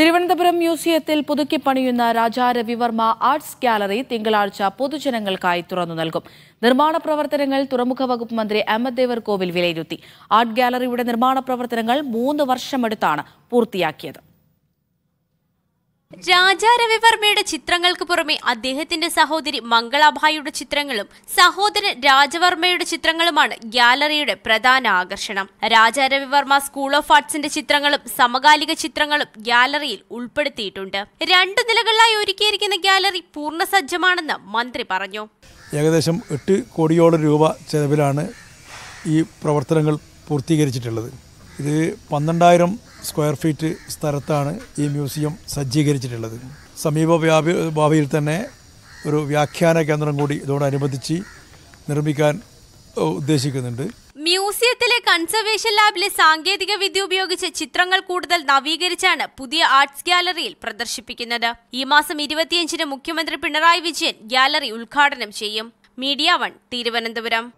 തിരുവനന്തപുരം മ്യൂസിയത്തിൽ പുതുക്കി പണിയുന്ന രാജാ രവിവർമ്മ ആർട്സ് ഗാലറി തിങ്കളാഴ്ച പൊതുജനങ്ങൾക്കായി തുറന്നു നൽകും നിർമ്മാണ പ്രവർത്തനങ്ങൾ തുറമുഖ വകുപ്പ് മന്ത്രി അഹമ്മദ് ദേവർ കോവിൽ വിലയിരുത്തി ആർട്ട് ഗാലറിയുടെ നിർമ്മാണ പ്രവർത്തനങ്ങൾ മൂന്ന് വർഷമെടുത്താണ് പൂർത്തിയാക്കിയത് രാജാരവിവർമ്മയുടെ ചിത്രങ്ങൾക്ക് പുറമെ അദ്ദേഹത്തിന്റെ സഹോദരി മംഗളാഭായിയുടെ ചിത്രങ്ങളും സഹോദരൻ രാജവർമ്മയുടെ ചിത്രങ്ങളുമാണ് ഗ്യാലറിയുടെ പ്രധാന ആകർഷണം രാജാരവിവർമ്മ സ്കൂൾ ഓഫ് ആർട്സിന്റെ ചിത്രങ്ങളും സമകാലിക ചിത്രങ്ങളും ഗ്യാലറിയിൽ ഉൾപ്പെടുത്തിയിട്ടുണ്ട് രണ്ടു നിലകളിലായി ഒരുക്കിയിരിക്കുന്ന ഗ്യാലറി പൂർണ്ണസജ്ജമാണെന്ന് മന്ത്രി പറഞ്ഞു ഏകദേശം എട്ട് കോടിയോളം രൂപ ചെലവിലാണ് ഈ പ്രവർത്തനങ്ങൾ പൂർത്തീകരിച്ചിട്ടുള്ളത് ഇത് പന്ത്രണ്ടായിരം സ്ക്വയർ ഫീറ്റ് സ്ഥലത്താണ് ഈ മ്യൂസിയം സജ്ജീകരിച്ചിട്ടുള്ളത് സമീപ വ്യാപി ഭാവിയിൽ തന്നെ ഒരു വ്യാഖ്യാന കേന്ദ്രം കൂടി ഇതോടനുബന്ധിച്ച് നിർമ്മിക്കാൻ ഉദ്ദേശിക്കുന്നുണ്ട് മ്യൂസിയത്തിലെ കൺസർവേഷൻ ലാബിലെ സാങ്കേതിക വിദ്യ ഉപയോഗിച്ച് ചിത്രങ്ങൾ കൂടുതൽ നവീകരിച്ചാണ് പുതിയ ആർട്സ് ഗ്യാലറിയിൽ പ്രദർശിപ്പിക്കുന്നത് ഈ മാസം ഇരുപത്തിയഞ്ചിന് മുഖ്യമന്ത്രി പിണറായി വിജയൻ ഗ്യാലറി ഉദ്ഘാടനം ചെയ്യും മീഡിയ വൺ തിരുവനന്തപുരം